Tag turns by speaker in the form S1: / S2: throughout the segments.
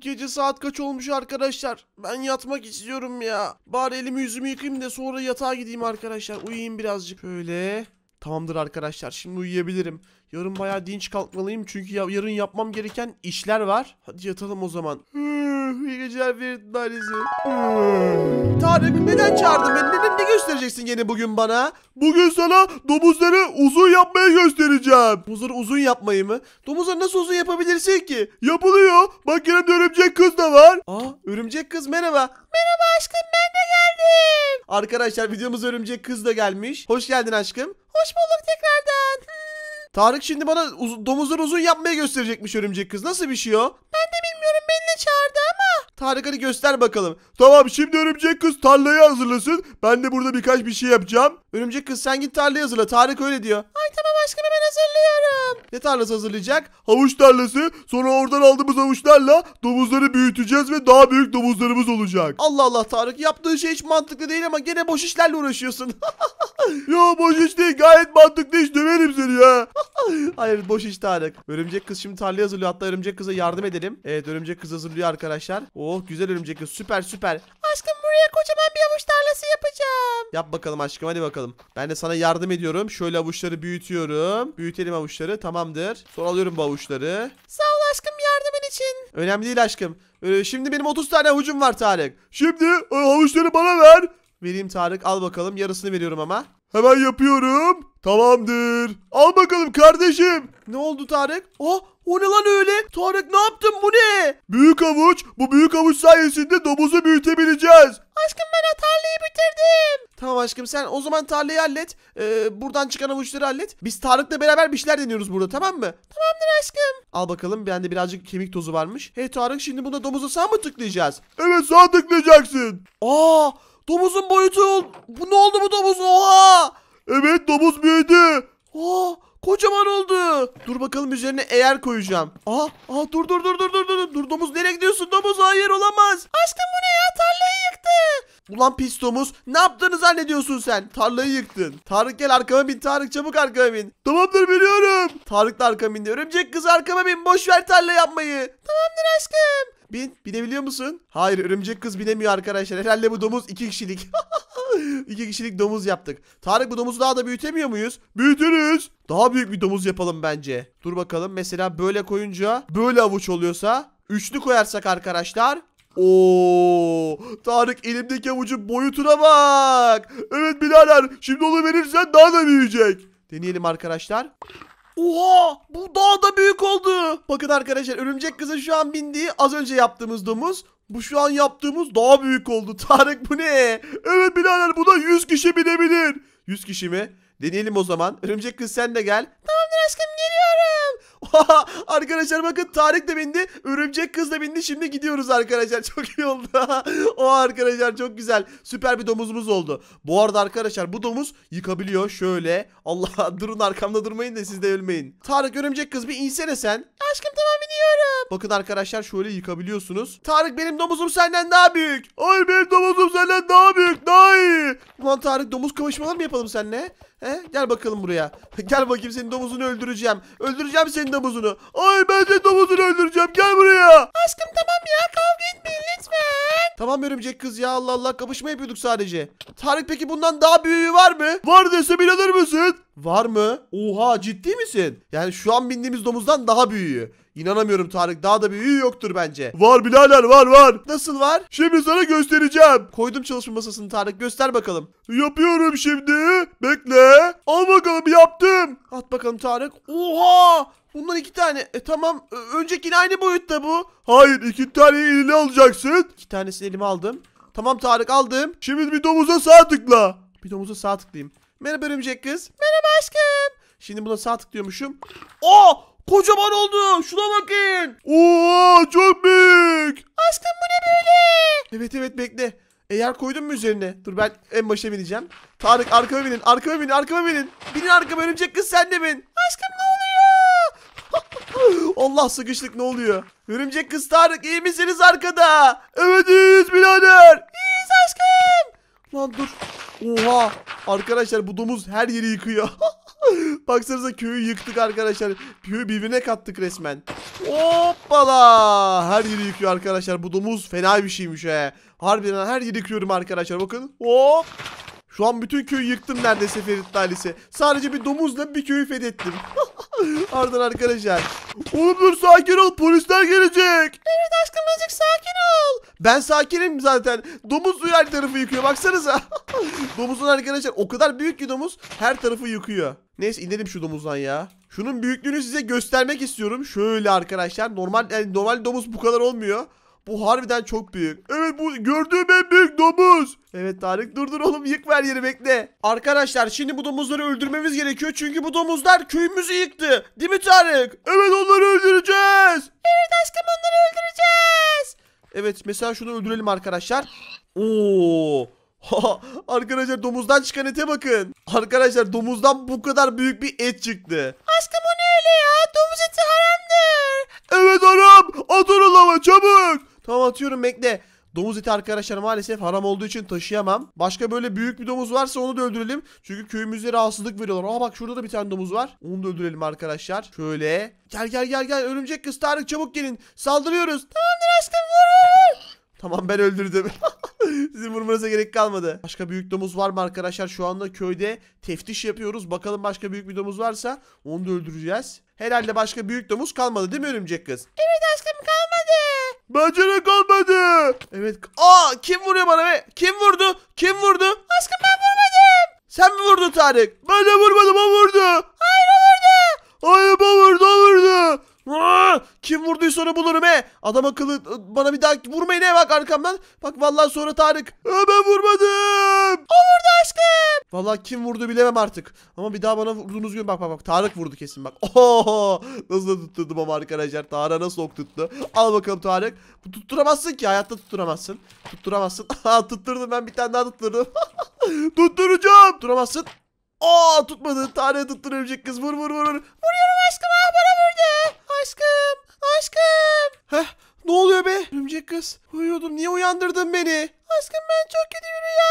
S1: gece saat kaç olmuş arkadaşlar? Ben yatmak istiyorum ya. Bari elimi yüzümü yıkayayım da sonra yatağa gideyim arkadaşlar. Uyuyayım birazcık. Böyle. Tamamdır arkadaşlar şimdi uyuyabilirim. Yarın bayağı dinç kalkmalıyım çünkü yarın yapmam gereken işler var. Hadi yatalım o zaman. Hmm. İyi geceler Ferit Tarık neden çağırdın beni? Neden ne göstereceksin yine bugün bana? Bugün sana domuzları uzun yapmayı göstereceğim. Domuzları uzun yapmayı mı? Domuzları nasıl uzun yapabilirsin ki? Yapılıyor. Bak yanımda örümcek kız da var. Aa örümcek kız merhaba. Merhaba aşkım ben de geldim. Arkadaşlar videomuz örümcek kız da gelmiş. Hoş geldin aşkım. Hoş bulduk tekrardan. Tarık şimdi bana uz domuzları uzun yapmayı gösterecekmiş örümcek kız. Nasıl bir şey o? Ben de Tarık hadi göster bakalım. Tamam şimdi örümcek kız tarlayı hazırlasın. Ben de burada birkaç bir şey yapacağım. Örümcek kız sen git tarlayı hazırla. Tarık öyle diyor. Ay aşkımı ben hazırlıyorum. Ne tarlası hazırlayacak? Havuç tarlası. Sonra oradan aldığımız havuçlarla domuzları büyüteceğiz ve daha büyük domuzlarımız olacak. Allah Allah Tarık yaptığın şey hiç mantıklı değil ama gene boş işlerle uğraşıyorsun. Yo boş iş değil gayet mantıklı iş döverim seni ya. Hayır boş iş Tarık. Örümcek kız şimdi tarlaya hazırlıyor. Hatta örümcek kıza yardım edelim. Evet örümcek kız hazırlıyor arkadaşlar. Oh güzel örümcek kız süper süper. Aşkım buraya kocaman bir avuç tarlası yapacağım. Yap bakalım aşkım hadi bakalım. Ben de sana yardım ediyorum. Şöyle avuçları büyütüyorum. Büyütelim avuçları tamamdır. Sonra alıyorum bu avuçları. Sağ ol aşkım yardımın için. Önemli değil aşkım. Ee, şimdi benim 30 tane avucum var Tarık. Şimdi e, avuçları bana ver. Vereyim Tarık al bakalım yarısını veriyorum ama. Hemen yapıyorum. Tamamdır. Al bakalım kardeşim. Ne oldu Tarık? Oh o ne lan öyle? Tarık ne yaptın bu ne? Büyük avuç. Bu büyük avuç sayesinde domuzu büyütebileceğiz. Aşkım ben tarlayı bitirdim. Tamam aşkım sen o zaman tarlayı hallet. Ee, buradan çıkan avuçları hallet. Biz Tarık'la beraber bir şeyler deniyoruz burada tamam mı? Tamamdır aşkım. Al bakalım bende birazcık kemik tozu varmış. Hey Tarık şimdi bunda domuzu sen mı tıklayacağız? Evet sen tıklayacaksın. Aa domuzun boyutu. Bu ne oldu bu domuz? Oha. Evet domuz büyüdü. Aa Kocaman oldu. Dur bakalım üzerine eğer koyacağım. Aa, aa dur dur dur dur dur dur. Dur domuz nereye gidiyorsun domuz? Ulan pis domuz ne yaptığını zannediyorsun sen? Tarlayı yıktın. Tarık gel arkama bin. Tarık çabuk arkama bin. Tamamdır biliyorum. Tarık da arkama bindi. Örümcek kız arkama bin. Boş ver tarla yapmayı. Tamamdır aşkım. Bin. Binebiliyor musun? Hayır örümcek kız binemiyor arkadaşlar. Herhalde bu domuz iki kişilik. iki kişilik domuz yaptık. Tarık bu domuzu daha da büyütemiyor muyuz? Büyütürüz. Daha büyük bir domuz yapalım bence. Dur bakalım mesela böyle koyunca böyle avuç oluyorsa Üçlü koyarsak arkadaşlar Oo, Tarık elimdeki avucun boyutuna bak. Evet birader şimdi onu verirsen daha da büyüyecek. Deneyelim arkadaşlar. Oha bu daha da büyük oldu. Bakın arkadaşlar örümcek kızın şu an bindiği az önce yaptığımız domuz. Bu şu an yaptığımız daha büyük oldu. Tarık bu ne? Evet birader buna 100 kişi binebilir. 100 kişi mi? Deneyelim o zaman. Örümcek kız sen de gel. Tamamdır aşkım geliyorum. arkadaşlar bakın Tarık da bindi. Örümcek kız da bindi. Şimdi gidiyoruz arkadaşlar. Çok iyi oldu. o arkadaşlar çok güzel. Süper bir domuzumuz oldu. Bu arada arkadaşlar bu domuz yıkabiliyor. Şöyle. Allah durun arkamda durmayın da siz de ölmeyin. Tarık örümcek kız bir insene sen. Aşkım tamam biniyorum. Bakın arkadaşlar şöyle yıkabiliyorsunuz. Tarık benim domuzum senden daha büyük. Ay benim domuzum senden daha büyük. Daha iyi. Ulan Tarık domuz kavuşmaları mı yapalım seninle? He? Gel bakalım buraya. Gel bakayım senin domuzunu öldüreceğim. Öldüreceğim senin domuzunu. Ay ben de domuzunu öldüreceğim. Gel buraya. Aşkım tamam ya kavga etmeyin lütfen. Tamam örümcek kız ya Allah Allah kapışma yapıyorduk sadece. Tarık peki bundan daha büyüğü var mı? Var desem inanır mısın? Var mı? Oha ciddi misin? Yani şu an bindiğimiz domuzdan daha büyüğü. İnanamıyorum Tarık daha da büyüğü yoktur bence. Var birader var var. Nasıl var? Şimdi sana göstereceğim. Koydum çalışma masasını Tarık göster bakalım. Yapıyorum şimdi. Bekle. Al bakalım yaptım. At bakalım Tarık. Oha! Bunlar iki tane. E tamam. Öncekini aynı boyutta bu. Hayır iki tane eline alacaksın. İki tanesini elime aldım. Tamam Tarık aldım. Şimdi bir domuza sağ tıkla. Bir domuza sağ tıklayayım. Merhaba örümcek kız. Merhaba aşkım. Şimdi buna sağ tıklıyormuşum. O, oh, Kocaman oldu. Şuna bakın. Oo çok büyük. Aşkım bu ne böyle? Evet evet bekle. Eğer koydun mu üzerine? Dur ben en başa bineceğim. Tarık arkama binin. Arkama binin. Arkama binin. Binin arkama örümcek kız sen de bin. Aşkım ne Allah sıkıştık ne oluyor? Örümcek kız Tarık iyi misiniz arkada? Evet iyiyiz birader. İyiyiz aşkım. Lan dur. Oha. Arkadaşlar bu domuz her yeri yıkıyor. Baksanıza köyü yıktık arkadaşlar. Köyü birbirine kattık resmen. Hoppala. Her yeri yıkıyor arkadaşlar. Bu domuz fena bir şeymiş he. Harbiden her yeri yıkıyorum arkadaşlar. Bakın. Hop. Şu an bütün köyü yıktım neredeyse Ferit Talisi. Sadece bir domuzla bir köyü fethettim. Ardından arkadaşlar. Oğlum dur sakin ol polisler gelecek. Evet aşkım azıcık sakin ol. Ben sakinim zaten. Domuz her tarafı yıkıyor baksanıza. Domuzun arkadaşlar o kadar büyük ki domuz her tarafı yıkıyor. Neyse inelim şu domuzdan ya. Şunun büyüklüğünü size göstermek istiyorum. Şöyle arkadaşlar normal yani normal domuz bu kadar olmuyor. Bu harbiden çok büyük. Evet bu gördüğüm en büyük domuz. Evet Tarık dur dur oğlum yık ver yeri bekle. Arkadaşlar şimdi bu domuzları öldürmemiz gerekiyor. Çünkü bu domuzlar köyümüzü yıktı. Değil mi Tarık? Evet onları öldüreceğiz. Evet aşkım onları öldüreceğiz. Evet mesela şunu öldürelim arkadaşlar. Oo. arkadaşlar domuzdan çıkan ete bakın. Arkadaşlar domuzdan bu kadar büyük bir et çıktı. Aşkım o ne öyle ya? Domuz eti haramdır. Evet haram. At onu lava çabuk. Tamam atıyorum bekle. Domuz eti arkadaşlar maalesef haram olduğu için taşıyamam. Başka böyle büyük bir domuz varsa onu da öldürelim. Çünkü köyümüzde rahatsızlık veriyorlar. Aa bak şurada da bir tane domuz var. Onu da öldürelim arkadaşlar. Şöyle. Gel gel gel gel. Örümcek kız Tarık çabuk gelin. Saldırıyoruz. Tamamdır aşkım vur Tamam ben öldürdüm. Sizin vurmanıza gerek kalmadı. Başka büyük domuz var mı arkadaşlar? Şu anda köyde teftiş yapıyoruz. Bakalım başka büyük bir domuz varsa onu da öldüreceğiz. Herhalde başka büyük domuz kalmadı değil mi örümcek kız? Evet aşkım kalmadı. Beceri kalmadı. Evet. Aa kim vuruyor bana be? Kim vurdu? Kim vurdu? Aşkım ben vurmadım. Sen mi vurdun Tarık? Ben de vurmadım o vurdu. Hayır o vurdu. Hayır o vurdu o vurdu. Aa, kim vurduysa sonra bulurum he. Adam akıllı bana bir daha vurmayın he bak arkamdan. Bak vallahi sonra Tarık. Ee, ben vurmadım. O vurdu aşkım. Vallahi kim vurdu bilemem artık. Ama bir daha bana vurduğunuz gün bak bak bak. Tarık vurdu kesin bak. Oho! Nasıl tutturdum ama arkadaşlar. Tarık'a nasıl ok tuttu. Al bakalım Tarık. Bu tutturamazsın ki. Hayatta tutturamazsın. Tutturamazsın. tutturdum ben bir tane daha tutturdum. Tutturacağım. Tutturamazsın. Aa tutmadı. Tarık'ı tutturabilecek kız. Vur vur vur. Vuruyorum aşkım. Ah bana vurdu. Aşkım. Aşkım. Heh. Ne oluyor be? Örümcek kız. Uyuyordum. Niye uyandırdın beni? Aşkım ben çok kötü bir rüya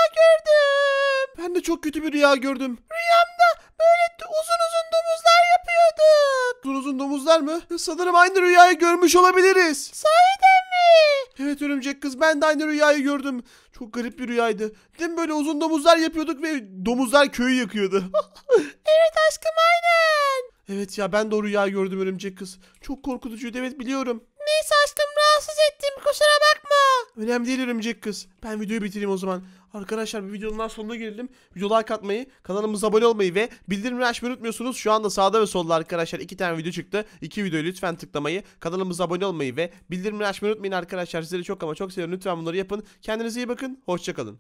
S1: Rüyamda çok kötü bir rüya gördüm. Rüyamda böyle uzun uzun domuzlar yapıyorduk. Uzun uzun domuzlar mı? Sanırım aynı rüyayı görmüş olabiliriz. Sahiden mi? Evet örümcek kız ben de aynı rüyayı gördüm. Çok garip bir rüyaydı. Değil mi böyle uzun domuzlar yapıyorduk ve domuzlar köyü yakıyordu. evet aşkım aynen. Evet ya ben de o rüyayı gördüm örümcek kız. Çok korkutucuydu evet biliyorum. Neyse aşkım rahatsız ettim kusura bakma. Önemli değil örümcek kız. Ben videoyu bitireyim o zaman. Arkadaşlar bir videonun daha sonuna gelelim. Video like atmayı, kanalımıza abone olmayı ve bildirimleri açmayı unutmuyorsunuz. Şu anda sağda ve solda arkadaşlar iki tane video çıktı. İki videoyu lütfen tıklamayı, kanalımıza abone olmayı ve bildirimleri açmayı unutmayın arkadaşlar. Sizleri çok ama çok seviyorum. Lütfen bunları yapın. Kendinize iyi bakın. Hoşçakalın.